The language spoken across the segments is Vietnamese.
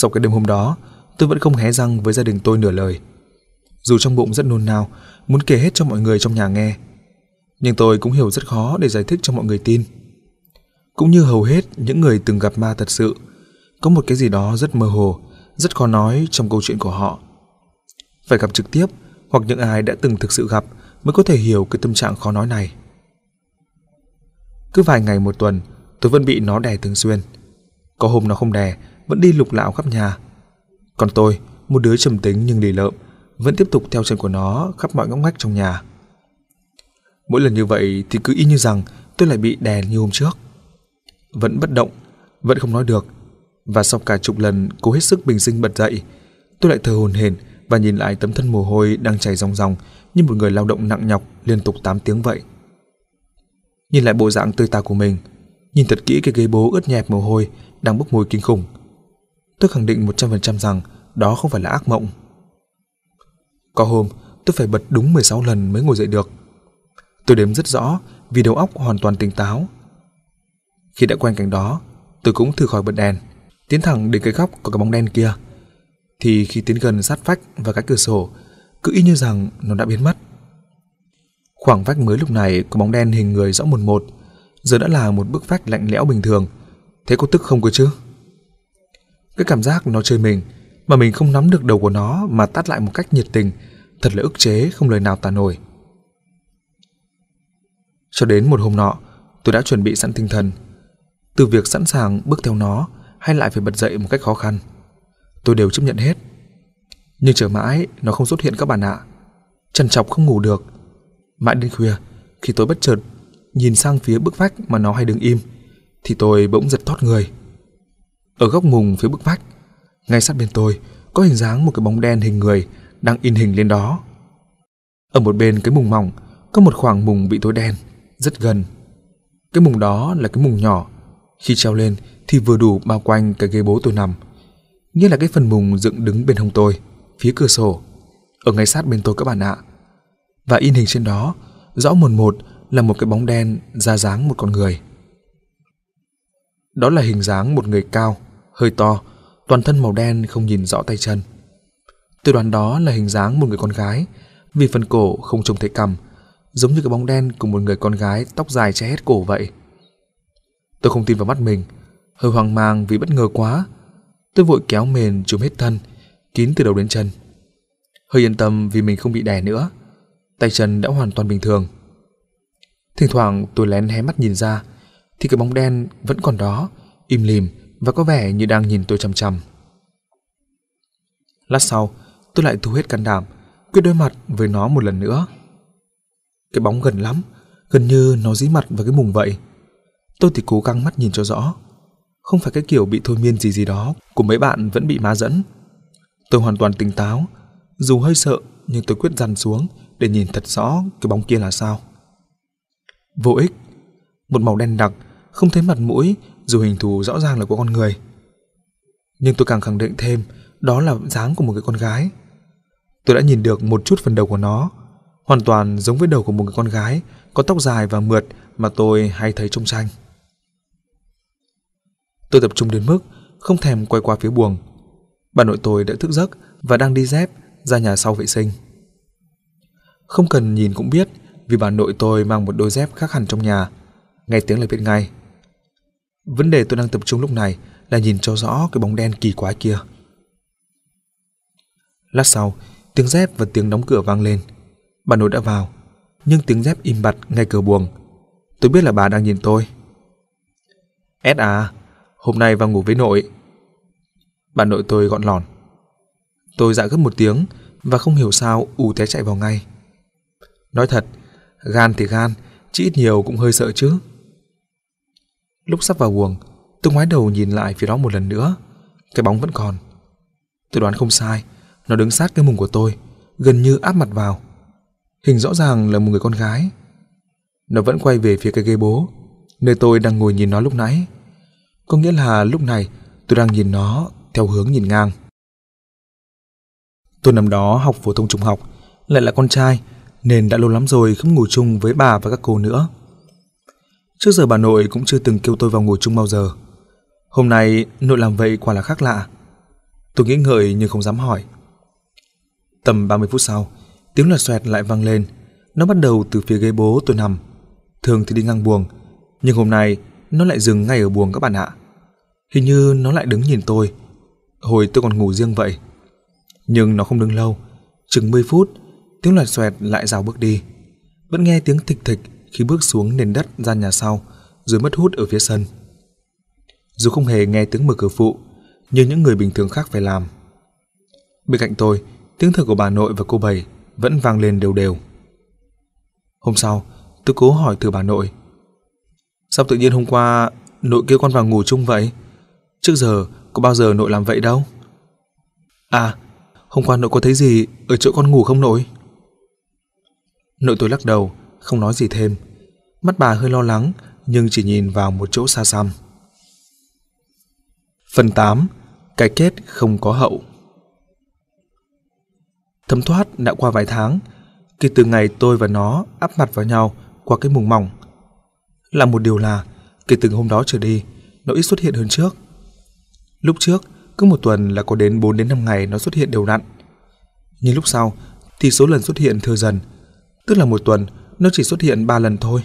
Sau cái đêm hôm đó, tôi vẫn không hé răng với gia đình tôi nửa lời. Dù trong bụng rất nôn nao, muốn kể hết cho mọi người trong nhà nghe, nhưng tôi cũng hiểu rất khó để giải thích cho mọi người tin. Cũng như hầu hết những người từng gặp ma thật sự, có một cái gì đó rất mơ hồ, rất khó nói trong câu chuyện của họ. Phải gặp trực tiếp hoặc những ai đã từng thực sự gặp mới có thể hiểu cái tâm trạng khó nói này. Cứ vài ngày một tuần, tôi vẫn bị nó đè thường xuyên. Có hôm nó không đè, vẫn đi lục lạo khắp nhà. Còn tôi, một đứa trầm tính nhưng lì lợm, vẫn tiếp tục theo chân của nó khắp mọi ngóc ngách trong nhà. Mỗi lần như vậy thì cứ y như rằng tôi lại bị đè như hôm trước. Vẫn bất động, vẫn không nói được. Và sau cả chục lần cố hết sức bình sinh bật dậy, tôi lại thờ hồn hển và nhìn lại tấm thân mồ hôi đang chảy ròng ròng như một người lao động nặng nhọc liên tục 8 tiếng vậy. Nhìn lại bộ dạng tươi tà của mình, nhìn thật kỹ cái ghế bố ướt nhẹp mồ hôi đang bốc mùi kinh khủng – tôi khẳng định 100% rằng đó không phải là ác mộng. Có hôm, tôi phải bật đúng 16 lần mới ngồi dậy được. Tôi đếm rất rõ vì đầu óc hoàn toàn tỉnh táo. Khi đã quen cảnh đó, tôi cũng thử khỏi bật đèn, tiến thẳng đến cái góc của cái bóng đen kia. Thì khi tiến gần sát vách và cái cửa sổ, cứ y như rằng nó đã biến mất. Khoảng vách mới lúc này có bóng đen hình người rõ một một, giờ đã là một bức vách lạnh lẽo bình thường. Thế có tức không cơ chứ? Cái cảm giác nó chơi mình, mà mình không nắm được đầu của nó mà tát lại một cách nhiệt tình, thật là ức chế không lời nào tả nổi. Cho đến một hôm nọ, tôi đã chuẩn bị sẵn tinh thần. Từ việc sẵn sàng bước theo nó hay lại phải bật dậy một cách khó khăn, tôi đều chấp nhận hết. Nhưng chờ mãi nó không xuất hiện các bạn ạ. Trần chọc không ngủ được. Mãi đến khuya, khi tôi bất chợt nhìn sang phía bức vách mà nó hay đứng im, thì tôi bỗng giật thót người ở góc mùng phía bức vách. Ngay sát bên tôi có hình dáng một cái bóng đen hình người đang in hình lên đó. Ở một bên cái mùng mỏng có một khoảng mùng bị tối đen, rất gần. Cái mùng đó là cái mùng nhỏ, khi treo lên thì vừa đủ bao quanh cái ghế bố tôi nằm. Như là cái phần mùng dựng đứng bên hông tôi, phía cửa sổ, ở ngay sát bên tôi các bạn ạ. Và in hình trên đó, rõ mồn một là một cái bóng đen ra dáng một con người. Đó là hình dáng một người cao, hơi to, toàn thân màu đen không nhìn rõ tay chân. Tôi đoán đó là hình dáng một người con gái, vì phần cổ không trông thấy cầm, giống như cái bóng đen của một người con gái tóc dài che hết cổ vậy. Tôi không tin vào mắt mình, hơi hoang mang vì bất ngờ quá. Tôi vội kéo mền trùm hết thân, kín từ đầu đến chân. Hơi yên tâm vì mình không bị đè nữa, tay chân đã hoàn toàn bình thường. Thỉnh thoảng tôi lén hé mắt nhìn ra, thì cái bóng đen vẫn còn đó, im lìm và có vẻ như đang nhìn tôi chăm chăm. Lát sau, tôi lại thu hết can đảm, quyết đối mặt với nó một lần nữa. Cái bóng gần lắm, gần như nó dí mặt vào cái mùng vậy. Tôi thì cố gắng mắt nhìn cho rõ. Không phải cái kiểu bị thôi miên gì gì đó của mấy bạn vẫn bị má dẫn. Tôi hoàn toàn tỉnh táo, dù hơi sợ nhưng tôi quyết dằn xuống để nhìn thật rõ cái bóng kia là sao. Vô ích, một màu đen đặc, không thấy mặt mũi dù hình thù rõ ràng là của con người. Nhưng tôi càng khẳng định thêm, đó là dáng của một người con gái. Tôi đã nhìn được một chút phần đầu của nó, hoàn toàn giống với đầu của một người con gái, có tóc dài và mượt mà tôi hay thấy trong tranh. Tôi tập trung đến mức không thèm quay qua phía buồng. Bà nội tôi đã thức giấc và đang đi dép ra nhà sau vệ sinh. Không cần nhìn cũng biết vì bà nội tôi mang một đôi dép khác hẳn trong nhà. Nghe tiếng là biết ngay. Vấn đề tôi đang tập trung lúc này là nhìn cho rõ cái bóng đen kỳ quái kia. Lát sau, tiếng dép và tiếng đóng cửa vang lên. Bà nội đã vào, nhưng tiếng dép im bặt ngay cửa buồng. Tôi biết là bà đang nhìn tôi. S à, hôm nay vào ngủ với nội. Bà nội tôi gọn lòn. Tôi dạ gấp một tiếng và không hiểu sao ù té chạy vào ngay. Nói thật, gan thì gan, chỉ ít nhiều cũng hơi sợ chứ. Lúc sắp vào buồng, tôi ngoái đầu nhìn lại phía đó một lần nữa. Cái bóng vẫn còn. Tôi đoán không sai, nó đứng sát cái mùng của tôi, gần như áp mặt vào. Hình rõ ràng là một người con gái. Nó vẫn quay về phía cái ghế bố, nơi tôi đang ngồi nhìn nó lúc nãy. Có nghĩa là lúc này tôi đang nhìn nó theo hướng nhìn ngang. Tôi nằm đó học phổ thông trung học, lại là con trai, nên đã lâu lắm rồi không ngủ chung với bà và các cô nữa. Trước giờ bà nội cũng chưa từng kêu tôi vào ngồi chung bao giờ. Hôm nay nội làm vậy quả là khác lạ. Tôi nghĩ ngợi nhưng không dám hỏi. Tầm 30 phút sau, tiếng loạt xoẹt lại vang lên. Nó bắt đầu từ phía ghế bố tôi nằm. Thường thì đi ngang buồng, nhưng hôm nay nó lại dừng ngay ở buồng các bạn ạ. Hình như nó lại đứng nhìn tôi. Hồi tôi còn ngủ riêng vậy. Nhưng nó không đứng lâu. Chừng 10 phút, tiếng loạt xoẹt lại rào bước đi. Vẫn nghe tiếng thịch thịch khi bước xuống nền đất ra nhà sau, rồi mất hút ở phía sân. Dù không hề nghe tiếng mở cửa phụ, như những người bình thường khác phải làm. Bên cạnh tôi, tiếng thở của bà nội và cô bảy vẫn vang lên đều đều. Hôm sau, tôi cố hỏi thử bà nội. Sao tự nhiên hôm qua nội kêu con vào ngủ chung vậy? Trước giờ có bao giờ nội làm vậy đâu. À, hôm qua nội có thấy gì ở chỗ con ngủ không nội? Nội tôi lắc đầu, không nói gì thêm. Mắt bà hơi lo lắng, nhưng chỉ nhìn vào một chỗ xa xăm. Phần 8. Cái kết không có hậu Thấm thoát đã qua vài tháng, kể từ ngày tôi và nó áp mặt vào nhau qua cái mùng mỏng. Là một điều là, kể từ hôm đó trở đi, nó ít xuất hiện hơn trước. Lúc trước, cứ một tuần là có đến 4 đến 5 ngày nó xuất hiện đều đặn. Nhưng lúc sau thì số lần xuất hiện thưa dần, tức là một tuần nó chỉ xuất hiện ba lần thôi.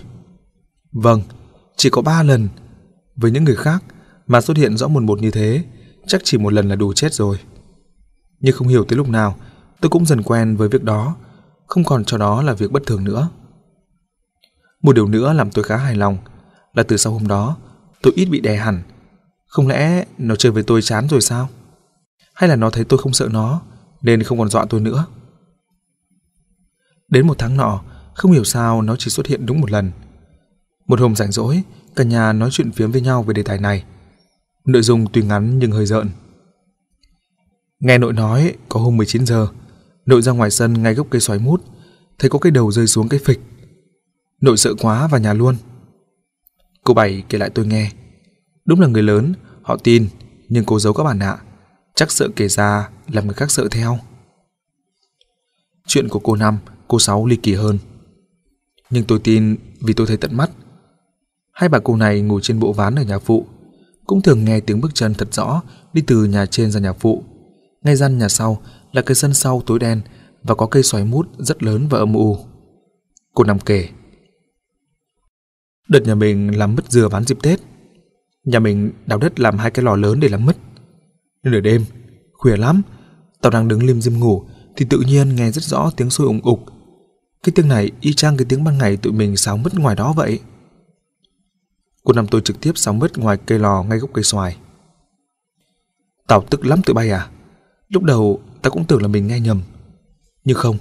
Vâng, chỉ có ba lần. Với những người khác mà xuất hiện rõ mồn một như thế, chắc chỉ một lần là đủ chết rồi. Nhưng không hiểu tới lúc nào, tôi cũng dần quen với việc đó, không còn cho đó là việc bất thường nữa. Một điều nữa làm tôi khá hài lòng là từ sau hôm đó, tôi ít bị đè hẳn. Không lẽ nó chơi với tôi chán rồi sao? Hay là nó thấy tôi không sợ nó nên không còn dọa tôi nữa? Đến một tháng nọ, không hiểu sao nó chỉ xuất hiện đúng một lần. Một hôm rảnh rỗi, cả nhà nói chuyện phiếm với nhau về đề tài này. Nội dung tuy ngắn nhưng hơi rợn. Nghe nội nói có hôm 19 giờ, nội ra ngoài sân ngay gốc cây xoáy mút, thấy có cái đầu rơi xuống cái phịch. Nội sợ quá vào nhà luôn. Cô Bảy kể lại tôi nghe. Đúng là người lớn, họ tin, nhưng cô giấu các bạn ạ. Chắc sợ kể ra làm người khác sợ theo. Chuyện của cô Năm, cô Sáu ly kỳ hơn. Nhưng tôi tin vì tôi thấy tận mắt. Hai bà cô này ngồi trên bộ ván ở nhà phụ, cũng thường nghe tiếng bước chân thật rõ đi từ nhà trên ra nhà phụ. Ngay gian nhà sau là cái sân sau tối đen và có cây xoáy mút rất lớn và âm u. Cô nằm kể. Đợt nhà mình làm mứt dừa bán dịp Tết. Nhà mình đào đất làm hai cái lò lớn để làm mứt. Nửa đêm, khuya lắm, tao đang đứng lim dim ngủ thì tự nhiên nghe rất rõ tiếng sôi ủng ục cái tiếng này y chang cái tiếng ban ngày tụi mình sáo mất ngoài đó vậy. Cô nằm tôi trực tiếp sáo mất ngoài cây lò ngay gốc cây xoài. Tao tức lắm tụi bay à? Lúc đầu tao cũng tưởng là mình nghe nhầm. Nhưng không,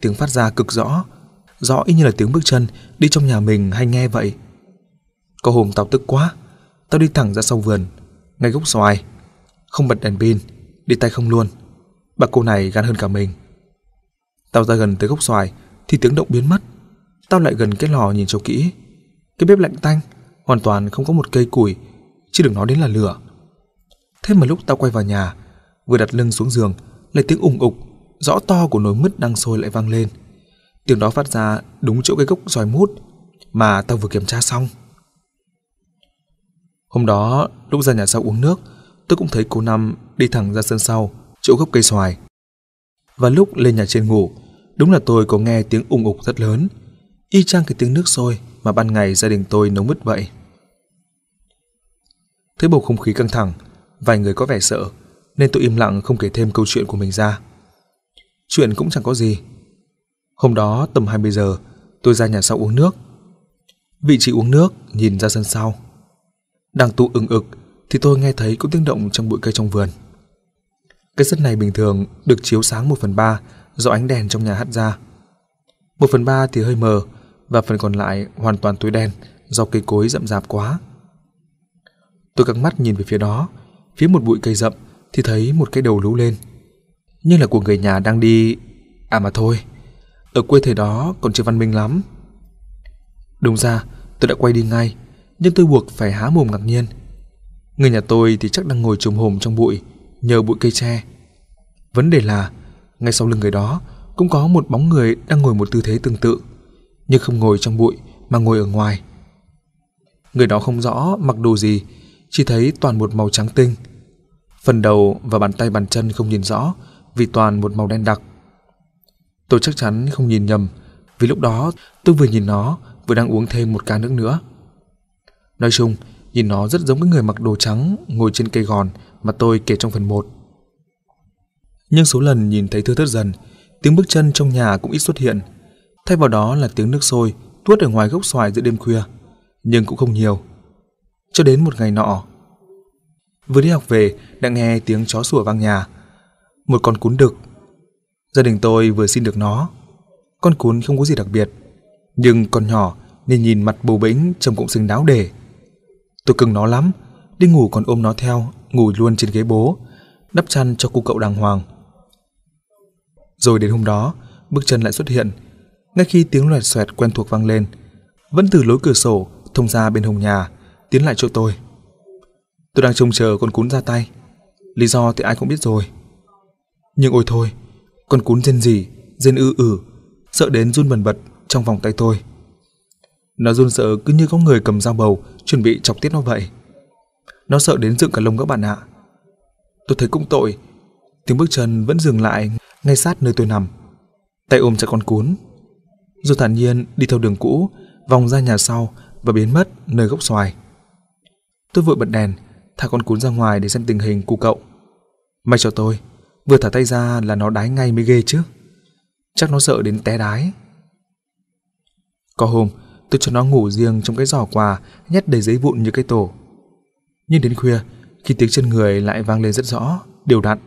tiếng phát ra cực rõ, rõ y như là tiếng bước chân đi trong nhà mình hay nghe vậy. Có hôm tao tức quá, tao đi thẳng ra sau vườn, ngay gốc xoài, không bật đèn pin, đi tay không luôn. Bà cô này gan hơn cả mình. Tao ra gần tới gốc xoài, thì tiếng động biến mất. Tao lại gần cái lò nhìn cho kỹ. Cái bếp lạnh tanh, hoàn toàn không có một cây củi, chứ đừng nói đến là lửa. Thế mà lúc tao quay vào nhà, vừa đặt lưng xuống giường, lại tiếng ủng ục, rõ to của nồi mứt đang sôi lại vang lên. Tiếng đó phát ra đúng chỗ cái gốc dòi mút mà tao vừa kiểm tra xong. Hôm đó, lúc ra nhà sau uống nước, tôi cũng thấy cô Năm đi thẳng ra sân sau, chỗ gốc cây xoài. Và lúc lên nhà trên ngủ, Đúng là tôi có nghe tiếng ủng ục rất lớn, y chang cái tiếng nước sôi mà ban ngày gia đình tôi nấu mứt vậy. Thấy bầu không khí căng thẳng, vài người có vẻ sợ, nên tôi im lặng không kể thêm câu chuyện của mình ra. Chuyện cũng chẳng có gì. Hôm đó tầm 20 giờ, tôi ra nhà sau uống nước. Vị trí uống nước nhìn ra sân sau. Đang tụ ừng ực thì tôi nghe thấy có tiếng động trong bụi cây trong vườn. Cái sân này bình thường được chiếu sáng một phần ba do ánh đèn trong nhà hắt ra. Một phần ba thì hơi mờ và phần còn lại hoàn toàn tối đen do cây cối rậm rạp quá. Tôi căng mắt nhìn về phía đó, phía một bụi cây rậm thì thấy một cái đầu lú lên. Nhưng là của người nhà đang đi... À mà thôi, ở quê thời đó còn chưa văn minh lắm. Đúng ra, tôi đã quay đi ngay, nhưng tôi buộc phải há mồm ngạc nhiên. Người nhà tôi thì chắc đang ngồi trùm hồm trong bụi, nhờ bụi cây tre. Vấn đề là ngay sau lưng người đó cũng có một bóng người đang ngồi một tư thế tương tự, nhưng không ngồi trong bụi mà ngồi ở ngoài. Người đó không rõ mặc đồ gì, chỉ thấy toàn một màu trắng tinh. Phần đầu và bàn tay bàn chân không nhìn rõ vì toàn một màu đen đặc. Tôi chắc chắn không nhìn nhầm, vì lúc đó tôi vừa nhìn nó vừa đang uống thêm một ca nước nữa. Nói chung, nhìn nó rất giống cái người mặc đồ trắng ngồi trên cây gòn mà tôi kể trong phần 1 nhưng số lần nhìn thấy thưa thớt dần, tiếng bước chân trong nhà cũng ít xuất hiện. Thay vào đó là tiếng nước sôi tuốt ở ngoài gốc xoài giữa đêm khuya, nhưng cũng không nhiều. Cho đến một ngày nọ, vừa đi học về đã nghe tiếng chó sủa vang nhà. Một con cún đực. Gia đình tôi vừa xin được nó. Con cún không có gì đặc biệt, nhưng con nhỏ nên nhìn mặt bầu bĩnh trông cũng xứng đáo để. Tôi cưng nó lắm, đi ngủ còn ôm nó theo, ngủ luôn trên ghế bố, đắp chăn cho cu cậu đàng hoàng. Rồi đến hôm đó, bước chân lại xuất hiện. Ngay khi tiếng loẹt xoẹt quen thuộc vang lên, vẫn từ lối cửa sổ thông ra bên hồng nhà, tiến lại chỗ tôi. Tôi đang trông chờ con cún ra tay. Lý do thì ai cũng biết rồi. Nhưng ôi thôi, con cún rên gì, rên ư ử, sợ đến run bần bật trong vòng tay tôi. Nó run sợ cứ như có người cầm dao bầu chuẩn bị chọc tiết nó vậy. Nó sợ đến dựng cả lông các bạn ạ. Tôi thấy cũng tội. Tiếng bước chân vẫn dừng lại ngay sát nơi tôi nằm. Tay ôm chặt con cuốn. rồi thản nhiên đi theo đường cũ, vòng ra nhà sau và biến mất nơi gốc xoài. Tôi vội bật đèn, thả con cuốn ra ngoài để xem tình hình cu cậu. May cho tôi, vừa thả tay ra là nó đái ngay mới ghê chứ. Chắc nó sợ đến té đái. Có hôm, tôi cho nó ngủ riêng trong cái giỏ quà nhét đầy giấy vụn như cái tổ. Nhưng đến khuya, khi tiếng chân người lại vang lên rất rõ, đều đặn.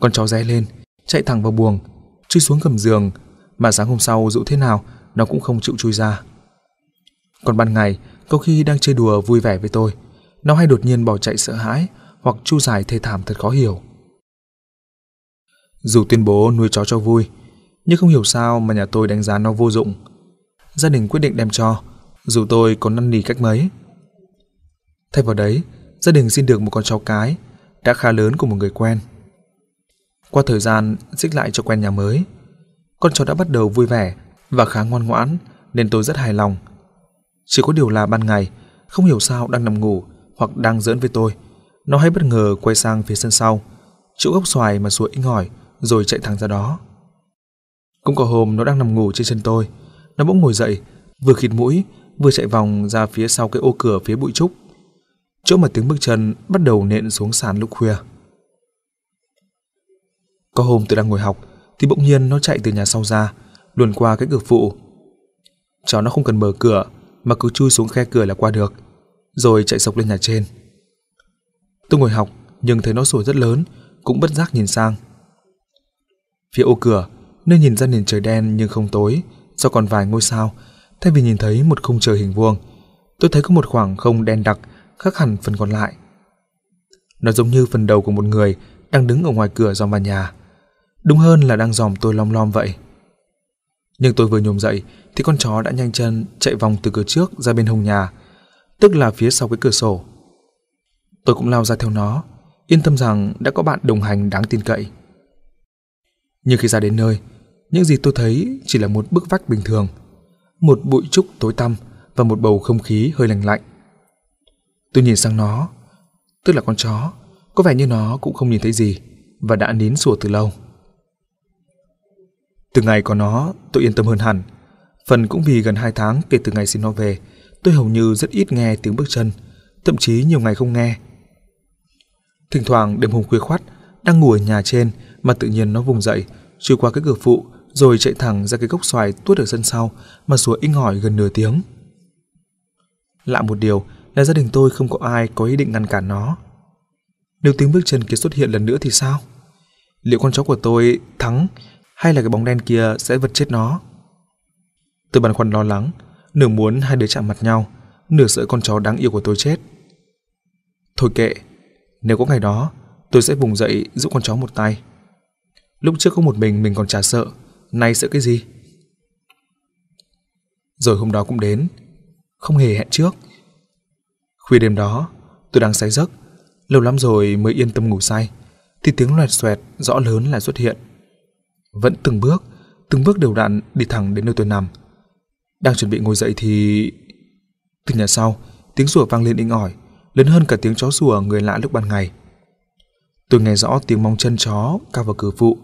Con chó ré lên, chạy thẳng vào buồng, chui xuống gầm giường, mà sáng hôm sau dẫu thế nào, nó cũng không chịu chui ra. Còn ban ngày, có khi đang chơi đùa vui vẻ với tôi, nó hay đột nhiên bỏ chạy sợ hãi hoặc chu dài thê thảm thật khó hiểu. Dù tuyên bố nuôi chó cho vui, nhưng không hiểu sao mà nhà tôi đánh giá nó vô dụng. Gia đình quyết định đem cho, dù tôi có năn nỉ cách mấy. Thay vào đấy, gia đình xin được một con chó cái, đã khá lớn của một người quen – qua thời gian xích lại cho quen nhà mới, con chó đã bắt đầu vui vẻ và khá ngoan ngoãn nên tôi rất hài lòng. Chỉ có điều là ban ngày, không hiểu sao đang nằm ngủ hoặc đang giỡn với tôi, nó hay bất ngờ quay sang phía sân sau, chỗ gốc xoài mà sủa inh ỏi rồi chạy thẳng ra đó. Cũng có hôm nó đang nằm ngủ trên chân tôi, nó bỗng ngồi dậy, vừa khịt mũi, vừa chạy vòng ra phía sau cái ô cửa phía bụi trúc. Chỗ mà tiếng bước chân bắt đầu nện xuống sàn lúc khuya. Có hôm tôi đang ngồi học thì bỗng nhiên nó chạy từ nhà sau ra, luồn qua cái cửa phụ. Chó nó không cần mở cửa mà cứ chui xuống khe cửa là qua được, rồi chạy sộc lên nhà trên. Tôi ngồi học nhưng thấy nó sủa rất lớn, cũng bất giác nhìn sang. Phía ô cửa, nơi nhìn ra nền trời đen nhưng không tối, do còn vài ngôi sao, thay vì nhìn thấy một khung trời hình vuông, tôi thấy có một khoảng không đen đặc khác hẳn phần còn lại. Nó giống như phần đầu của một người đang đứng ở ngoài cửa dòng vào nhà. Đúng hơn là đang dòm tôi lom lom vậy. Nhưng tôi vừa nhồm dậy thì con chó đã nhanh chân chạy vòng từ cửa trước ra bên hông nhà, tức là phía sau cái cửa sổ. Tôi cũng lao ra theo nó, yên tâm rằng đã có bạn đồng hành đáng tin cậy. Nhưng khi ra đến nơi, những gì tôi thấy chỉ là một bức vách bình thường, một bụi trúc tối tăm và một bầu không khí hơi lạnh lạnh. Tôi nhìn sang nó, tức là con chó, có vẻ như nó cũng không nhìn thấy gì và đã nín sủa từ lâu. Từ ngày có nó, tôi yên tâm hơn hẳn. Phần cũng vì gần 2 tháng kể từ ngày xin nó về, tôi hầu như rất ít nghe tiếng bước chân, thậm chí nhiều ngày không nghe. Thỉnh thoảng đêm hôm khuya khoắt, đang ngủ ở nhà trên mà tự nhiên nó vùng dậy, chui qua cái cửa phụ rồi chạy thẳng ra cái gốc xoài tuốt ở sân sau mà sủa inh hỏi gần nửa tiếng. Lạ một điều là gia đình tôi không có ai có ý định ngăn cản nó. Nếu tiếng bước chân kia xuất hiện lần nữa thì sao? Liệu con chó của tôi, Thắng, hay là cái bóng đen kia sẽ vật chết nó. Tôi băn khoăn lo lắng, nửa muốn hai đứa chạm mặt nhau, nửa sợ con chó đáng yêu của tôi chết. Thôi kệ, nếu có ngày đó, tôi sẽ vùng dậy giúp con chó một tay. Lúc trước có một mình mình còn chả sợ, nay sợ cái gì? Rồi hôm đó cũng đến, không hề hẹn trước. Khuya đêm đó, tôi đang say giấc, lâu lắm rồi mới yên tâm ngủ say, thì tiếng loẹt xoẹt rõ lớn lại xuất hiện – vẫn từng bước, từng bước đều đặn đi thẳng đến nơi tôi nằm. Đang chuẩn bị ngồi dậy thì... Từ nhà sau, tiếng sủa vang lên inh ỏi, lớn hơn cả tiếng chó sủa người lạ lúc ban ngày. Tôi nghe rõ tiếng mong chân chó cao vào cửa phụ,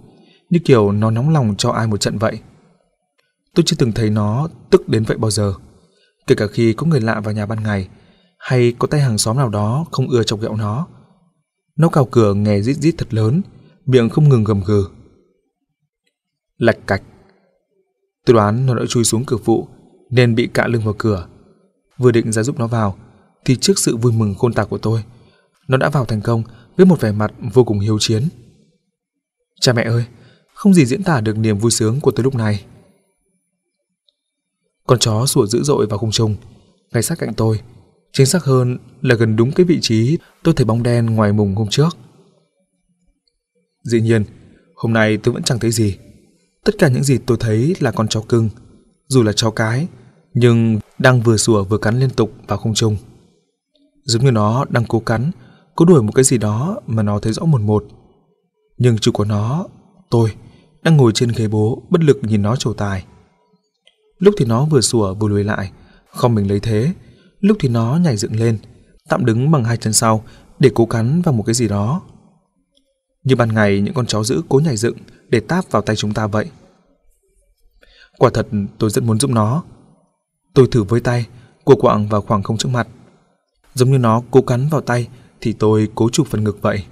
như kiểu nó nóng lòng cho ai một trận vậy. Tôi chưa từng thấy nó tức đến vậy bao giờ. Kể cả khi có người lạ vào nhà ban ngày, hay có tay hàng xóm nào đó không ưa chọc ghẹo nó. Nó cào cửa nghe rít rít thật lớn, miệng không ngừng gầm gừ lạch cạch. Tôi đoán nó đã chui xuống cửa phụ nên bị cạ lưng vào cửa. Vừa định ra giúp nó vào thì trước sự vui mừng khôn tả của tôi, nó đã vào thành công với một vẻ mặt vô cùng hiếu chiến. Cha mẹ ơi, không gì diễn tả được niềm vui sướng của tôi lúc này. Con chó sủa dữ dội vào khung trung, ngay sát cạnh tôi. Chính xác hơn là gần đúng cái vị trí tôi thấy bóng đen ngoài mùng hôm trước. Dĩ nhiên, hôm nay tôi vẫn chẳng thấy gì. Tất cả những gì tôi thấy là con chó cưng, dù là chó cái, nhưng đang vừa sủa vừa cắn liên tục vào không trung. Giống như nó đang cố cắn, cố đuổi một cái gì đó mà nó thấy rõ một một. Nhưng chủ của nó, tôi, đang ngồi trên ghế bố bất lực nhìn nó trổ tài. Lúc thì nó vừa sủa vừa lùi lại, không mình lấy thế, lúc thì nó nhảy dựng lên, tạm đứng bằng hai chân sau để cố cắn vào một cái gì đó. Như ban ngày những con chó dữ cố nhảy dựng để táp vào tay chúng ta vậy. Quả thật tôi rất muốn giúp nó. Tôi thử với tay, cua quạng vào khoảng không trước mặt. Giống như nó cố cắn vào tay thì tôi cố chụp phần ngực vậy.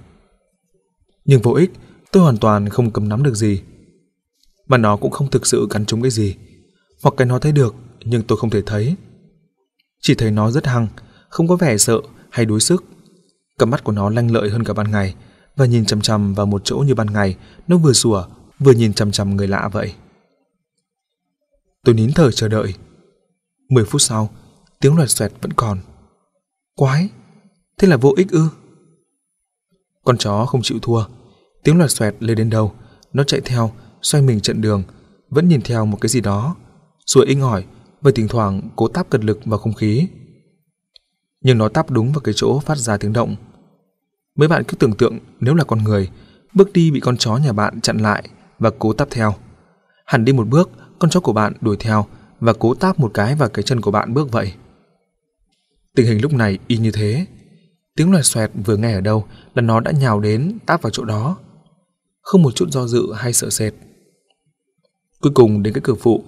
Nhưng vô ích, tôi hoàn toàn không cầm nắm được gì. Mà nó cũng không thực sự cắn trúng cái gì, hoặc cái nó thấy được nhưng tôi không thể thấy. Chỉ thấy nó rất hăng, không có vẻ sợ hay đuối sức. Cặp mắt của nó lanh lợi hơn cả ban ngày, và nhìn chằm chằm vào một chỗ như ban ngày, nó vừa sủa, vừa nhìn chằm chằm người lạ vậy. Tôi nín thở chờ đợi. Mười phút sau, tiếng loạt xoẹt vẫn còn. Quái, thế là vô ích ư? Con chó không chịu thua, tiếng loạt xoẹt lên đến đâu, nó chạy theo, xoay mình trận đường, vẫn nhìn theo một cái gì đó, sủa inh ỏi và thỉnh thoảng cố táp cật lực vào không khí. Nhưng nó táp đúng vào cái chỗ phát ra tiếng động, Mấy bạn cứ tưởng tượng nếu là con người, bước đi bị con chó nhà bạn chặn lại và cố táp theo. Hẳn đi một bước, con chó của bạn đuổi theo và cố táp một cái vào cái chân của bạn bước vậy. Tình hình lúc này y như thế. Tiếng loài xoẹt vừa nghe ở đâu là nó đã nhào đến táp vào chỗ đó. Không một chút do dự hay sợ sệt. Cuối cùng đến cái cửa phụ.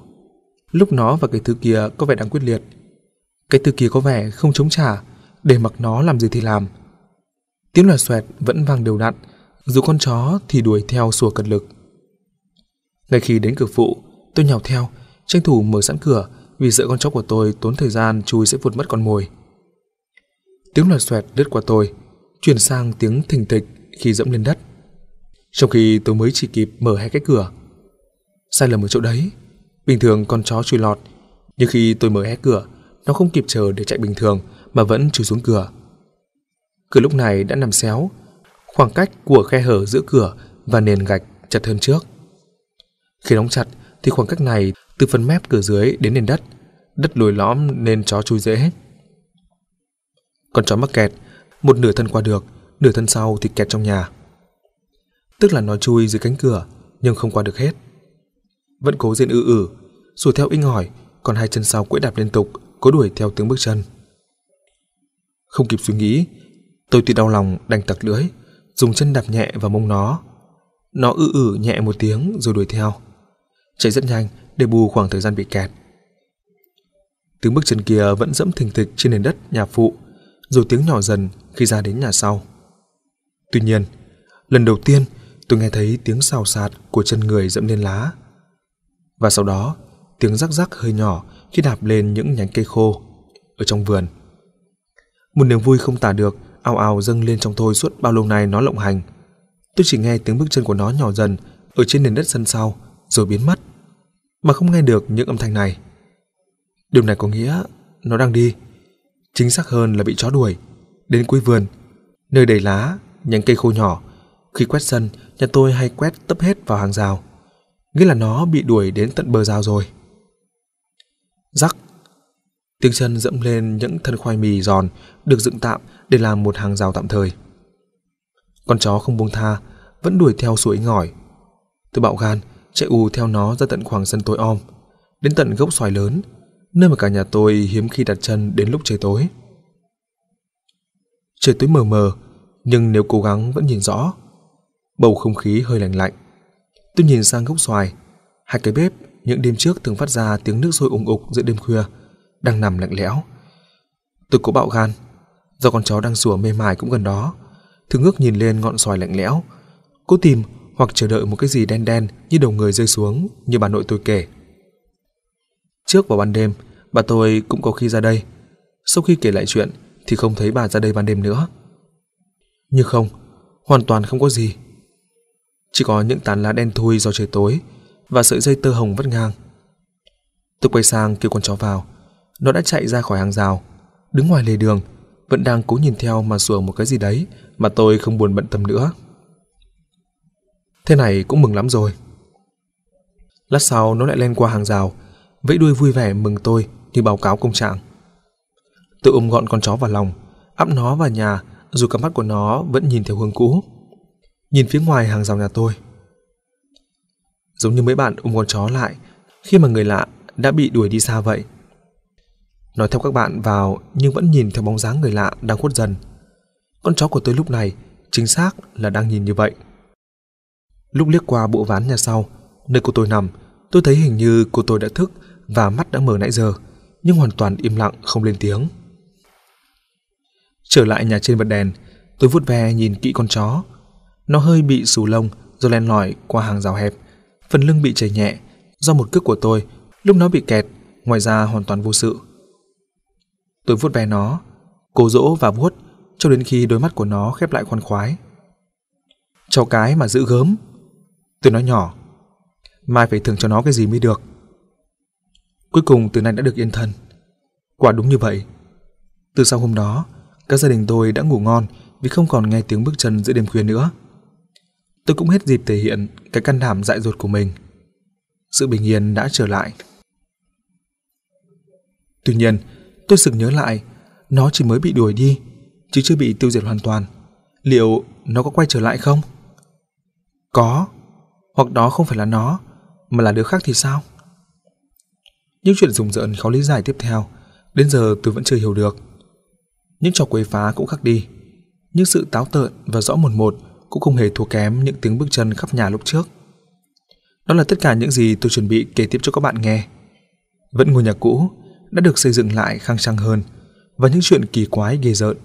Lúc nó và cái thứ kia có vẻ đang quyết liệt. Cái thứ kia có vẻ không chống trả, để mặc nó làm gì thì làm – tiếng loạt xoẹt vẫn vang đều đặn, dù con chó thì đuổi theo sủa cật lực. Ngay khi đến cửa phụ, tôi nhào theo, tranh thủ mở sẵn cửa vì sợ con chó của tôi tốn thời gian chui sẽ vụt mất con mồi. Tiếng loạt xoẹt lướt qua tôi, chuyển sang tiếng thình thịch khi dẫm lên đất. Trong khi tôi mới chỉ kịp mở hai cái cửa. Sai lầm ở chỗ đấy, bình thường con chó chui lọt, nhưng khi tôi mở hé cửa, nó không kịp chờ để chạy bình thường mà vẫn chui xuống cửa. Cửa lúc này đã nằm xéo, khoảng cách của khe hở giữa cửa và nền gạch chặt hơn trước. Khi đóng chặt thì khoảng cách này từ phần mép cửa dưới đến nền đất, đất lồi lõm nên chó chui dễ. hết. Con chó mắc kẹt, một nửa thân qua được, nửa thân sau thì kẹt trong nhà. Tức là nó chui dưới cánh cửa nhưng không qua được hết. Vẫn cố diện ư ử, rồi theo inh hỏi, còn hai chân sau quẫy đạp liên tục, cố đuổi theo tiếng bước chân. Không kịp suy nghĩ, Tôi tuy đau lòng đành tặc lưỡi, dùng chân đạp nhẹ vào mông nó. Nó ư ử nhẹ một tiếng rồi đuổi theo. Chạy rất nhanh để bù khoảng thời gian bị kẹt. Tiếng bước chân kia vẫn dẫm thình thịch trên nền đất nhà phụ, rồi tiếng nhỏ dần khi ra đến nhà sau. Tuy nhiên, lần đầu tiên tôi nghe thấy tiếng xào xạc của chân người dẫm lên lá. Và sau đó, tiếng rắc rắc hơi nhỏ khi đạp lên những nhánh cây khô ở trong vườn. Một niềm vui không tả được ao ao dâng lên trong tôi suốt bao lâu nay nó lộng hành. Tôi chỉ nghe tiếng bước chân của nó nhỏ dần ở trên nền đất sân sau rồi biến mất, mà không nghe được những âm thanh này. Điều này có nghĩa nó đang đi. Chính xác hơn là bị chó đuổi đến cuối vườn, nơi đầy lá, nhánh cây khô nhỏ. Khi quét sân, nhà tôi hay quét tấp hết vào hàng rào. Nghĩa là nó bị đuổi đến tận bờ rào rồi. Rắc. Tiếng chân dẫm lên những thân khoai mì giòn được dựng tạm để làm một hàng rào tạm thời. Con chó không buông tha, vẫn đuổi theo suối ngỏi. Tôi bạo gan, chạy ù theo nó ra tận khoảng sân tối om, đến tận gốc xoài lớn, nơi mà cả nhà tôi hiếm khi đặt chân đến lúc trời tối. Trời tối mờ mờ, nhưng nếu cố gắng vẫn nhìn rõ. Bầu không khí hơi lạnh lạnh. Tôi nhìn sang gốc xoài, hai cái bếp những đêm trước thường phát ra tiếng nước sôi ủng ục giữa đêm khuya, đang nằm lạnh lẽo. Tôi cố bạo gan, do con chó đang sủa mê mải cũng gần đó. Thư ngước nhìn lên ngọn sỏi lạnh lẽo, cố tìm hoặc chờ đợi một cái gì đen đen như đầu người rơi xuống như bà nội tôi kể. Trước vào ban đêm, bà tôi cũng có khi ra đây. Sau khi kể lại chuyện thì không thấy bà ra đây ban đêm nữa. Nhưng không, hoàn toàn không có gì. Chỉ có những tán lá đen thui do trời tối và sợi dây tơ hồng vắt ngang. Tôi quay sang kêu con chó vào. Nó đã chạy ra khỏi hàng rào, đứng ngoài lề đường, vẫn đang cố nhìn theo mà sủa một cái gì đấy mà tôi không buồn bận tâm nữa. Thế này cũng mừng lắm rồi. Lát sau nó lại len qua hàng rào, vẫy đuôi vui vẻ mừng tôi như báo cáo công trạng. tự ôm gọn con chó vào lòng, ẵm nó vào nhà dù cặp mắt của nó vẫn nhìn theo hướng cũ. Nhìn phía ngoài hàng rào nhà tôi. Giống như mấy bạn ôm con chó lại khi mà người lạ đã bị đuổi đi xa vậy. Nói theo các bạn vào nhưng vẫn nhìn theo bóng dáng người lạ đang khuất dần. Con chó của tôi lúc này chính xác là đang nhìn như vậy. Lúc liếc qua bộ ván nhà sau, nơi cô tôi nằm, tôi thấy hình như cô tôi đã thức và mắt đã mở nãy giờ, nhưng hoàn toàn im lặng không lên tiếng. Trở lại nhà trên bật đèn, tôi vuốt ve nhìn kỹ con chó. Nó hơi bị xù lông do len lỏi qua hàng rào hẹp, phần lưng bị chảy nhẹ do một cước của tôi, lúc nó bị kẹt, ngoài ra hoàn toàn vô sự. Tôi vuốt ve nó, cố dỗ và vuốt cho đến khi đôi mắt của nó khép lại khoan khoái. Cháu cái mà giữ gớm. Tôi nói nhỏ, mai phải thưởng cho nó cái gì mới được. Cuối cùng từ nay đã được yên thân. Quả đúng như vậy. Từ sau hôm đó, các gia đình tôi đã ngủ ngon vì không còn nghe tiếng bước chân giữa đêm khuya nữa. Tôi cũng hết dịp thể hiện cái căn đảm dại dột của mình. Sự bình yên đã trở lại. Tuy nhiên, Tôi sực nhớ lại, nó chỉ mới bị đuổi đi, chứ chưa bị tiêu diệt hoàn toàn. Liệu nó có quay trở lại không? Có, hoặc đó không phải là nó, mà là đứa khác thì sao? Những chuyện rùng rợn khó lý giải tiếp theo, đến giờ tôi vẫn chưa hiểu được. Những trò quấy phá cũng khác đi, nhưng sự táo tợn và rõ một một cũng không hề thua kém những tiếng bước chân khắp nhà lúc trước. Đó là tất cả những gì tôi chuẩn bị kể tiếp cho các bạn nghe. Vẫn ngôi nhà cũ, đã được xây dựng lại khang trang hơn và những chuyện kỳ quái ghê rợn.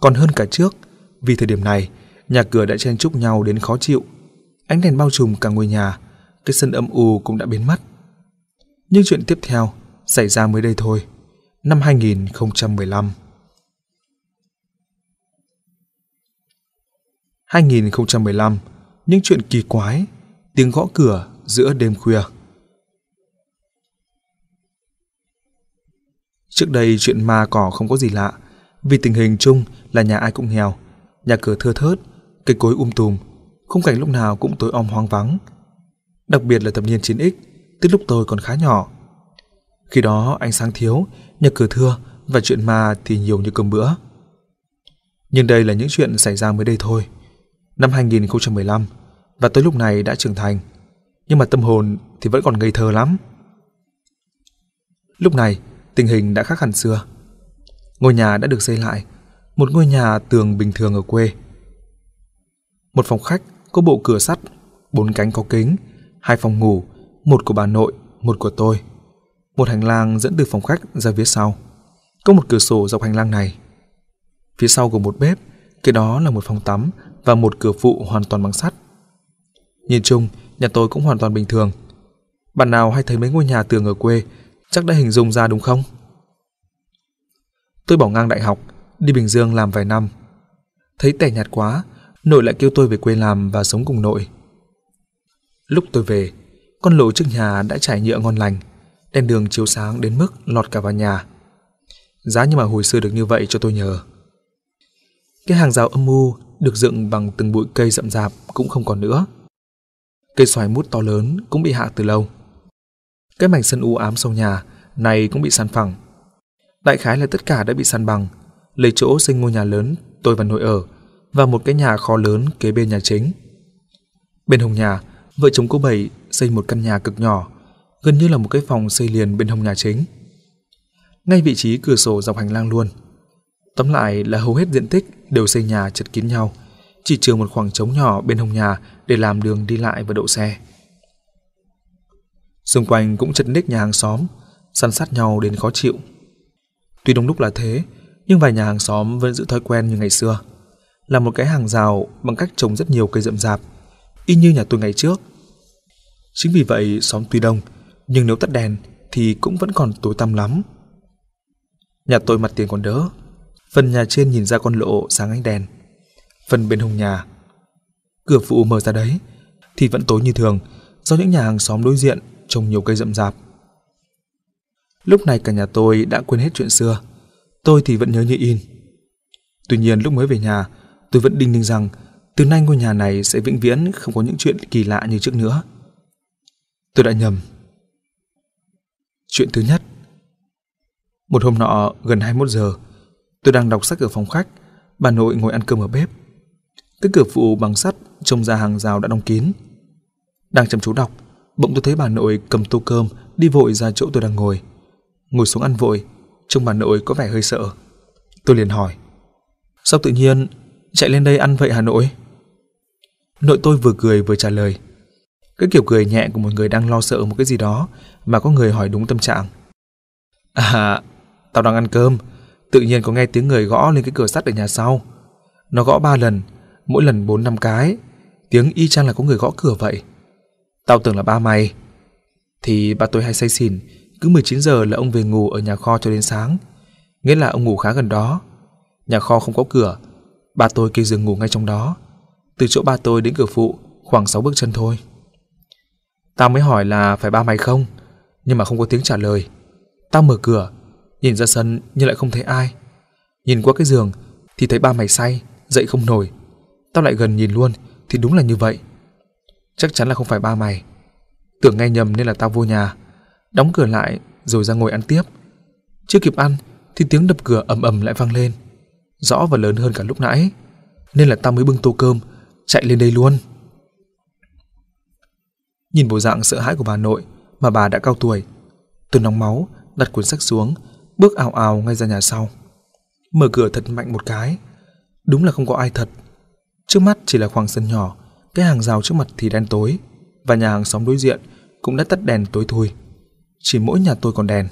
Còn hơn cả trước, vì thời điểm này, nhà cửa đã chen chúc nhau đến khó chịu. Ánh đèn bao trùm cả ngôi nhà, cái sân âm u cũng đã biến mất. Nhưng chuyện tiếp theo xảy ra mới đây thôi, năm 2015. 2015, những chuyện kỳ quái, tiếng gõ cửa giữa đêm khuya. Trước đây chuyện ma cỏ không có gì lạ, vì tình hình chung là nhà ai cũng nghèo, nhà cửa thưa thớt, cây cối um tùm, khung cảnh lúc nào cũng tối om hoang vắng. Đặc biệt là thập niên 9X, tức lúc tôi còn khá nhỏ. Khi đó ánh sáng thiếu, nhà cửa thưa và chuyện ma thì nhiều như cơm bữa. Nhưng đây là những chuyện xảy ra mới đây thôi. Năm 2015 và tới lúc này đã trưởng thành, nhưng mà tâm hồn thì vẫn còn ngây thơ lắm. Lúc này, tình hình đã khác hẳn xưa. Ngôi nhà đã được xây lại, một ngôi nhà tường bình thường ở quê. Một phòng khách có bộ cửa sắt, bốn cánh có kính, hai phòng ngủ, một của bà nội, một của tôi. Một hành lang dẫn từ phòng khách ra phía sau. Có một cửa sổ dọc hành lang này. Phía sau của một bếp, cái đó là một phòng tắm và một cửa phụ hoàn toàn bằng sắt. Nhìn chung, nhà tôi cũng hoàn toàn bình thường. Bạn nào hay thấy mấy ngôi nhà tường ở quê chắc đã hình dung ra đúng không? Tôi bỏ ngang đại học, đi Bình Dương làm vài năm. Thấy tẻ nhạt quá, nội lại kêu tôi về quê làm và sống cùng nội. Lúc tôi về, con lộ trước nhà đã trải nhựa ngon lành, đèn đường chiếu sáng đến mức lọt cả vào nhà. Giá như mà hồi xưa được như vậy cho tôi nhờ. Cái hàng rào âm u được dựng bằng từng bụi cây rậm rạp cũng không còn nữa. Cây xoài mút to lớn cũng bị hạ từ lâu. Cái mảnh sân u ám sau nhà này cũng bị san phẳng. Đại khái là tất cả đã bị san bằng, lấy chỗ xây ngôi nhà lớn tôi và nội ở và một cái nhà kho lớn kế bên nhà chính. Bên hông nhà, vợ chồng cô Bảy xây một căn nhà cực nhỏ, gần như là một cái phòng xây liền bên hông nhà chính. Ngay vị trí cửa sổ dọc hành lang luôn. Tóm lại là hầu hết diện tích đều xây nhà chật kín nhau, chỉ trừ một khoảng trống nhỏ bên hông nhà để làm đường đi lại và đậu xe. Xung quanh cũng chật ních nhà hàng xóm, săn sát nhau đến khó chịu. Tuy đông đúc là thế, nhưng vài nhà hàng xóm vẫn giữ thói quen như ngày xưa. Là một cái hàng rào bằng cách trồng rất nhiều cây rậm rạp, y như nhà tôi ngày trước. Chính vì vậy xóm tuy đông, nhưng nếu tắt đèn thì cũng vẫn còn tối tăm lắm. Nhà tôi mặt tiền còn đỡ, phần nhà trên nhìn ra con lộ sáng ánh đèn, phần bên hông nhà. Cửa phụ mở ra đấy thì vẫn tối như thường do những nhà hàng xóm đối diện trồng nhiều cây rậm rạp. Lúc này cả nhà tôi đã quên hết chuyện xưa, tôi thì vẫn nhớ như in. Tuy nhiên lúc mới về nhà, tôi vẫn đinh ninh rằng từ nay ngôi nhà này sẽ vĩnh viễn không có những chuyện kỳ lạ như trước nữa. Tôi đã nhầm. Chuyện thứ nhất. Một hôm nọ gần 21 giờ, tôi đang đọc sách ở phòng khách, bà nội ngồi ăn cơm ở bếp. Cái cửa phụ bằng sắt trông ra hàng rào đã đóng kín. Đang chăm chú đọc bỗng tôi thấy bà nội cầm tô cơm đi vội ra chỗ tôi đang ngồi ngồi xuống ăn vội trông bà nội có vẻ hơi sợ tôi liền hỏi sao tự nhiên chạy lên đây ăn vậy hà nội nội tôi vừa cười vừa trả lời cái kiểu cười nhẹ của một người đang lo sợ một cái gì đó mà có người hỏi đúng tâm trạng à tao đang ăn cơm tự nhiên có nghe tiếng người gõ lên cái cửa sắt ở nhà sau nó gõ ba lần mỗi lần bốn năm cái tiếng y chang là có người gõ cửa vậy Tao tưởng là ba mày. Thì ba tôi hay say xỉn, cứ 19 giờ là ông về ngủ ở nhà kho cho đến sáng. Nghĩa là ông ngủ khá gần đó. Nhà kho không có cửa, ba tôi kê giường ngủ ngay trong đó. Từ chỗ ba tôi đến cửa phụ, khoảng 6 bước chân thôi. Tao mới hỏi là phải ba mày không, nhưng mà không có tiếng trả lời. Tao mở cửa, nhìn ra sân nhưng lại không thấy ai. Nhìn qua cái giường thì thấy ba mày say, dậy không nổi. Tao lại gần nhìn luôn thì đúng là như vậy. Chắc chắn là không phải ba mày. Tưởng nghe nhầm nên là tao vô nhà. Đóng cửa lại rồi ra ngồi ăn tiếp. Chưa kịp ăn thì tiếng đập cửa ầm ầm lại vang lên. Rõ và lớn hơn cả lúc nãy. Nên là tao mới bưng tô cơm, chạy lên đây luôn. Nhìn bộ dạng sợ hãi của bà nội mà bà đã cao tuổi. Tôi nóng máu, đặt cuốn sách xuống, bước ào ào ngay ra nhà sau. Mở cửa thật mạnh một cái. Đúng là không có ai thật. Trước mắt chỉ là khoảng sân nhỏ, cái hàng rào trước mặt thì đen tối, và nhà hàng xóm đối diện cũng đã tắt đèn tối thui. Chỉ mỗi nhà tôi còn đèn.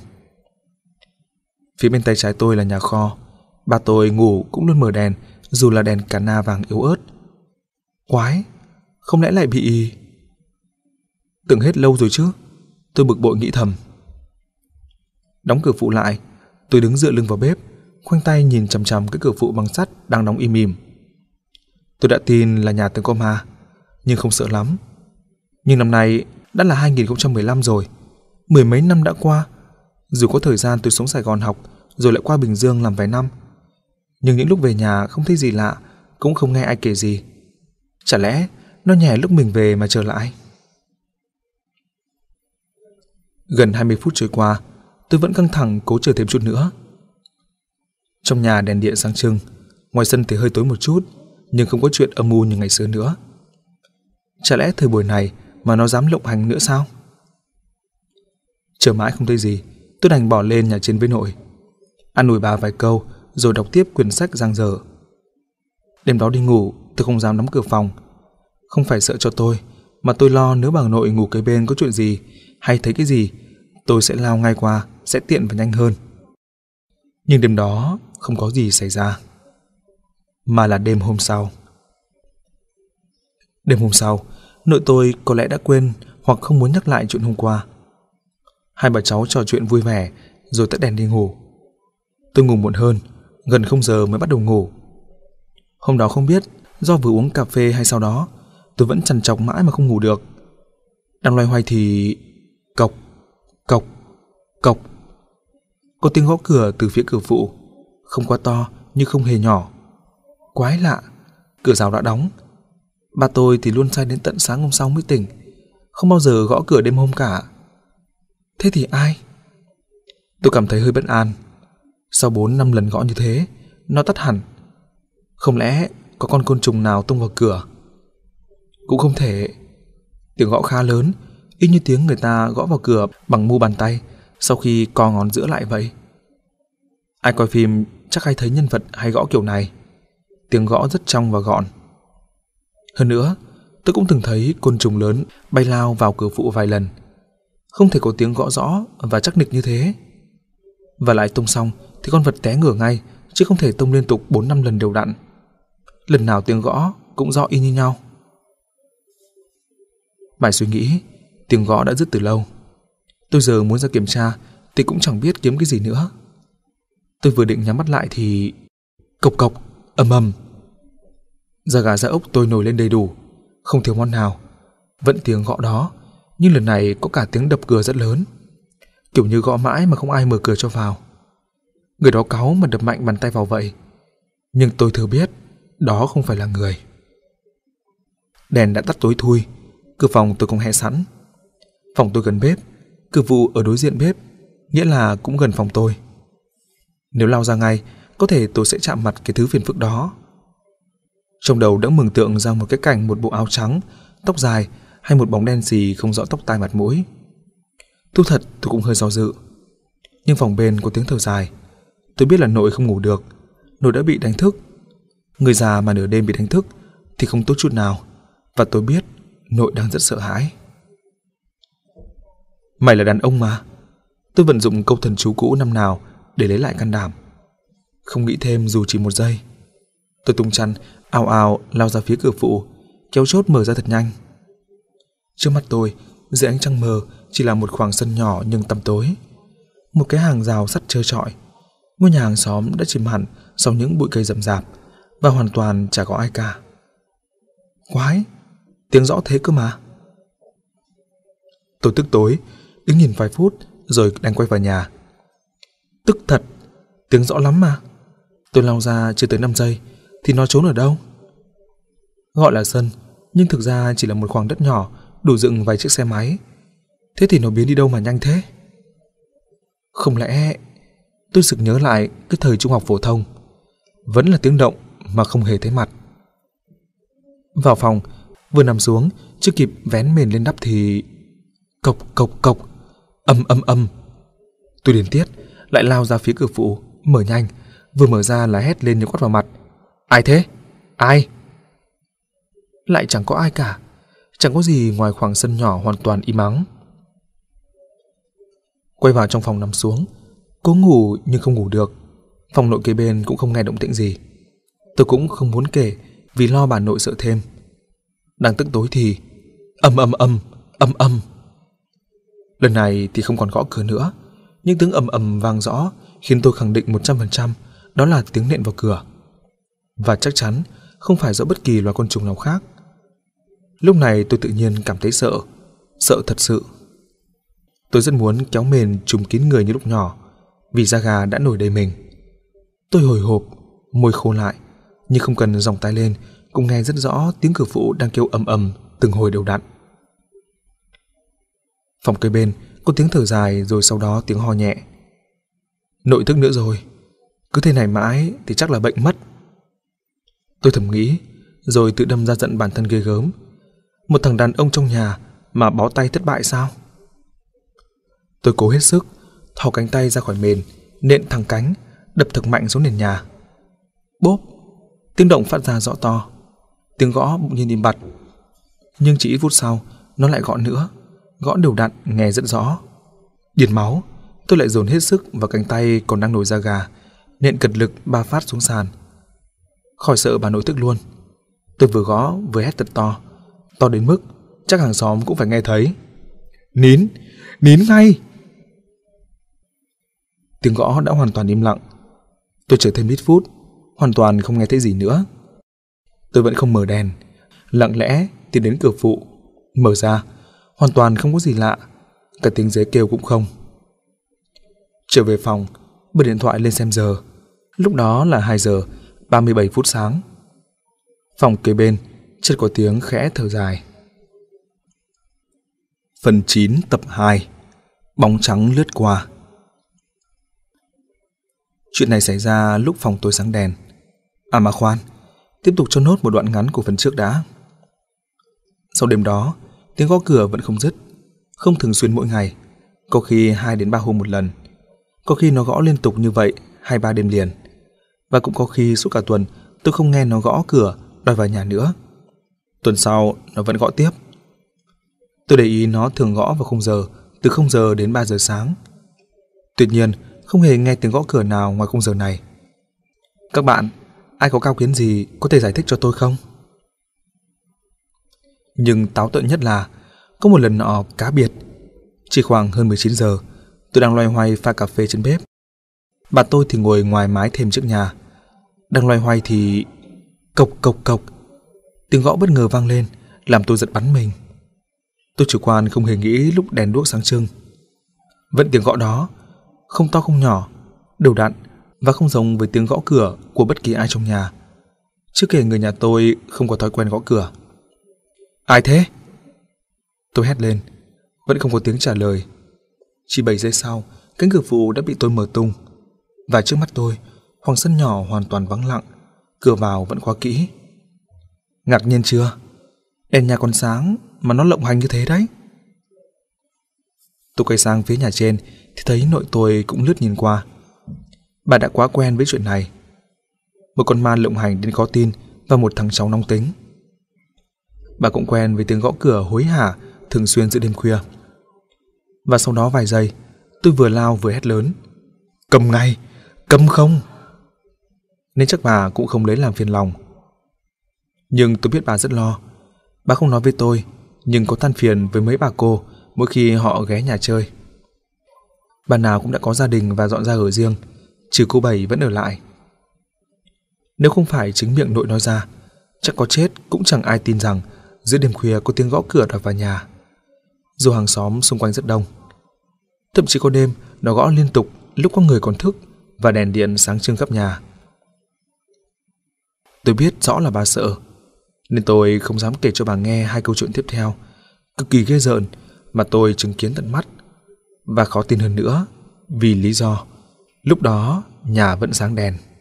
Phía bên tay trái tôi là nhà kho. Bà tôi ngủ cũng luôn mở đèn, dù là đèn cả na vàng yếu ớt. Quái, không lẽ lại bị... Tưởng hết lâu rồi chứ, tôi bực bội nghĩ thầm. Đóng cửa phụ lại, tôi đứng dựa lưng vào bếp, khoanh tay nhìn chằm chằm cái cửa phụ bằng sắt đang đóng im im. Tôi đã tin là nhà tướng Com Hà, nhưng không sợ lắm. Nhưng năm nay đã là 2015 rồi, mười mấy năm đã qua. Dù có thời gian tôi sống Sài Gòn học, rồi lại qua Bình Dương làm vài năm. Nhưng những lúc về nhà không thấy gì lạ, cũng không nghe ai kể gì. Chả lẽ nó nhè lúc mình về mà trở lại? Gần 20 phút trôi qua, tôi vẫn căng thẳng cố chờ thêm chút nữa. Trong nhà đèn điện sáng trưng, ngoài sân thì hơi tối một chút, nhưng không có chuyện âm u như ngày xưa nữa. Chả lẽ thời buổi này mà nó dám lộng hành nữa sao? Chờ mãi không thấy gì, tôi đành bỏ lên nhà trên với nội. Ăn ủi bà vài câu, rồi đọc tiếp quyển sách giang dở. Đêm đó đi ngủ, tôi không dám đóng cửa phòng. Không phải sợ cho tôi, mà tôi lo nếu bà nội ngủ cái bên có chuyện gì hay thấy cái gì, tôi sẽ lao ngay qua, sẽ tiện và nhanh hơn. Nhưng đêm đó không có gì xảy ra. Mà là đêm hôm sau. Đêm hôm sau, Nội tôi có lẽ đã quên hoặc không muốn nhắc lại chuyện hôm qua. Hai bà cháu trò chuyện vui vẻ rồi tắt đèn đi ngủ. Tôi ngủ muộn hơn, gần không giờ mới bắt đầu ngủ. Hôm đó không biết do vừa uống cà phê hay sau đó, tôi vẫn chằn chọc mãi mà không ngủ được. Đang loay hoay thì cộc cộc cộc có tiếng gõ cửa từ phía cửa phụ không quá to nhưng không hề nhỏ quái lạ cửa rào đã đóng Ba tôi thì luôn say đến tận sáng hôm sau mới tỉnh, không bao giờ gõ cửa đêm hôm cả. Thế thì ai? Tôi cảm thấy hơi bất an. Sau 4 năm lần gõ như thế, nó tắt hẳn. Không lẽ có con côn trùng nào tung vào cửa? Cũng không thể. Tiếng gõ khá lớn, y như tiếng người ta gõ vào cửa bằng mu bàn tay sau khi co ngón giữa lại vậy. Ai coi phim chắc hay thấy nhân vật hay gõ kiểu này. Tiếng gõ rất trong và gọn, hơn nữa, tôi cũng từng thấy côn trùng lớn bay lao vào cửa phụ vài lần. Không thể có tiếng gõ rõ và chắc nịch như thế. Và lại tông xong thì con vật té ngửa ngay, chứ không thể tông liên tục 4-5 lần đều đặn. Lần nào tiếng gõ cũng do y như nhau. Mãi suy nghĩ, tiếng gõ đã dứt từ lâu. Tôi giờ muốn ra kiểm tra thì cũng chẳng biết kiếm cái gì nữa. Tôi vừa định nhắm mắt lại thì... Cộc cộc, ầm ầm, Da gà ra ốc tôi nổi lên đầy đủ, không thiếu món nào. Vẫn tiếng gõ đó, nhưng lần này có cả tiếng đập cửa rất lớn. Kiểu như gõ mãi mà không ai mở cửa cho vào. Người đó cáu mà đập mạnh bàn tay vào vậy. Nhưng tôi thừa biết, đó không phải là người. Đèn đã tắt tối thui, cửa phòng tôi cũng hé sẵn. Phòng tôi gần bếp, cửa vụ ở đối diện bếp, nghĩa là cũng gần phòng tôi. Nếu lao ra ngay, có thể tôi sẽ chạm mặt cái thứ phiền phức đó trong đầu đã mừng tượng ra một cái cảnh một bộ áo trắng, tóc dài hay một bóng đen gì không rõ tóc tai mặt mũi. Thu thật tôi cũng hơi do dự. Nhưng phòng bên có tiếng thở dài. Tôi biết là nội không ngủ được, nội đã bị đánh thức. Người già mà nửa đêm bị đánh thức thì không tốt chút nào. Và tôi biết nội đang rất sợ hãi. Mày là đàn ông mà. Tôi vận dụng câu thần chú cũ năm nào để lấy lại can đảm. Không nghĩ thêm dù chỉ một giây. Tôi tung chăn ào ào lao ra phía cửa phụ, kéo chốt mở ra thật nhanh. Trước mắt tôi, dưới ánh trăng mờ chỉ là một khoảng sân nhỏ nhưng tăm tối. Một cái hàng rào sắt trơ trọi. Ngôi nhà hàng xóm đã chìm hẳn sau những bụi cây rậm rạp và hoàn toàn chả có ai cả. Quái, tiếng rõ thế cơ mà. Tôi tức tối, đứng nhìn vài phút rồi đang quay vào nhà. Tức thật, tiếng rõ lắm mà. Tôi lao ra chưa tới 5 giây thì nó trốn ở đâu? Gọi là sân, nhưng thực ra chỉ là một khoảng đất nhỏ đủ dựng vài chiếc xe máy. Thế thì nó biến đi đâu mà nhanh thế? Không lẽ tôi sực nhớ lại cái thời trung học phổ thông, vẫn là tiếng động mà không hề thấy mặt. Vào phòng, vừa nằm xuống, chưa kịp vén mền lên đắp thì cộc cộc cộc, âm âm âm. Tôi điên tiết, lại lao ra phía cửa phụ, mở nhanh, vừa mở ra là hét lên như quát vào mặt – Ai thế? Ai? Lại chẳng có ai cả, chẳng có gì ngoài khoảng sân nhỏ hoàn toàn im ắng. Quay vào trong phòng nằm xuống, cố ngủ nhưng không ngủ được. Phòng nội kế bên cũng không nghe động tĩnh gì. Tôi cũng không muốn kể vì lo bà nội sợ thêm. Đang tức tối thì âm âm âm, âm âm. Lần này thì không còn gõ cửa nữa, nhưng tiếng ầm ầm vang rõ khiến tôi khẳng định 100% đó là tiếng nện vào cửa và chắc chắn không phải do bất kỳ loài côn trùng nào khác. Lúc này tôi tự nhiên cảm thấy sợ, sợ thật sự. Tôi rất muốn kéo mền trùm kín người như lúc nhỏ, vì da gà đã nổi đầy mình. Tôi hồi hộp, môi khô lại, nhưng không cần dòng tay lên cũng nghe rất rõ tiếng cửa phụ đang kêu ầm ầm từng hồi đều đặn. Phòng kế bên có tiếng thở dài rồi sau đó tiếng ho nhẹ. Nội thức nữa rồi, cứ thế này mãi thì chắc là bệnh mất. Tôi thầm nghĩ, rồi tự đâm ra giận bản thân ghê gớm. Một thằng đàn ông trong nhà mà bó tay thất bại sao? Tôi cố hết sức, thò cánh tay ra khỏi mền, nện thẳng cánh, đập thật mạnh xuống nền nhà. Bốp! Tiếng động phát ra rõ to. Tiếng gõ bỗng nhiên im bặt. Nhưng chỉ ít phút sau, nó lại gõ nữa. Gõ đều đặn, nghe rất rõ. Điền máu, tôi lại dồn hết sức vào cánh tay còn đang nổi da gà, nện cật lực ba phát xuống sàn – khỏi sợ bà nội tức luôn. Tôi vừa gõ vừa hét thật to, to đến mức chắc hàng xóm cũng phải nghe thấy. Nín, nín ngay! Tiếng gõ đã hoàn toàn im lặng. Tôi chờ thêm ít phút, hoàn toàn không nghe thấy gì nữa. Tôi vẫn không mở đèn, lặng lẽ tiến đến cửa phụ, mở ra, hoàn toàn không có gì lạ, cả tiếng dế kêu cũng không. Trở về phòng, bật điện thoại lên xem giờ. Lúc đó là 2 giờ 37 phút sáng. Phòng kế bên, chợt có tiếng khẽ thở dài. Phần 9 tập 2 Bóng trắng lướt qua Chuyện này xảy ra lúc phòng tối sáng đèn. À mà khoan, tiếp tục cho nốt một đoạn ngắn của phần trước đã. Sau đêm đó, tiếng gõ cửa vẫn không dứt, không thường xuyên mỗi ngày, có khi 2 đến 3 hôm một lần. Có khi nó gõ liên tục như vậy 2 3 đêm liền và cũng có khi suốt cả tuần tôi không nghe nó gõ cửa đòi vào nhà nữa. Tuần sau nó vẫn gõ tiếp. Tôi để ý nó thường gõ vào khung giờ, từ 0 giờ đến 3 giờ sáng. Tuy nhiên, không hề nghe tiếng gõ cửa nào ngoài khung giờ này. Các bạn, ai có cao kiến gì có thể giải thích cho tôi không? Nhưng táo tợn nhất là có một lần nọ cá biệt, chỉ khoảng hơn 19 giờ, tôi đang loay hoay pha cà phê trên bếp. Bà tôi thì ngồi ngoài mái thêm trước nhà, đang loay hoay thì... Cộc cộc cộc. Tiếng gõ bất ngờ vang lên, làm tôi giật bắn mình. Tôi chủ quan không hề nghĩ lúc đèn đuốc sáng trưng. Vẫn tiếng gõ đó, không to không nhỏ, đều đặn và không giống với tiếng gõ cửa của bất kỳ ai trong nhà. Chưa kể người nhà tôi không có thói quen gõ cửa. Ai thế? Tôi hét lên, vẫn không có tiếng trả lời. Chỉ bảy giây sau, cánh cửa phụ đã bị tôi mở tung. Và trước mắt tôi phòng sân nhỏ hoàn toàn vắng lặng, cửa vào vẫn khóa kỹ. Ngạc nhiên chưa? Đèn nhà còn sáng mà nó lộng hành như thế đấy. Tôi quay sang phía nhà trên thì thấy nội tôi cũng lướt nhìn qua. Bà đã quá quen với chuyện này. Một con ma lộng hành đến khó tin và một thằng cháu nóng tính. Bà cũng quen với tiếng gõ cửa hối hả thường xuyên giữa đêm khuya. Và sau đó vài giây, tôi vừa lao vừa hét lớn. Cầm ngay, cầm không! nên chắc bà cũng không lấy làm phiền lòng. Nhưng tôi biết bà rất lo. Bà không nói với tôi, nhưng có than phiền với mấy bà cô mỗi khi họ ghé nhà chơi. Bà nào cũng đã có gia đình và dọn ra ở riêng, trừ cô Bảy vẫn ở lại. Nếu không phải chính miệng nội nói ra, chắc có chết cũng chẳng ai tin rằng giữa đêm khuya có tiếng gõ cửa đập vào nhà. Dù hàng xóm xung quanh rất đông. Thậm chí có đêm nó gõ liên tục lúc có người còn thức và đèn điện sáng trưng khắp nhà. Tôi biết rõ là bà sợ, nên tôi không dám kể cho bà nghe hai câu chuyện tiếp theo, cực kỳ ghê rợn mà tôi chứng kiến tận mắt. Và khó tin hơn nữa, vì lý do, lúc đó nhà vẫn sáng đèn.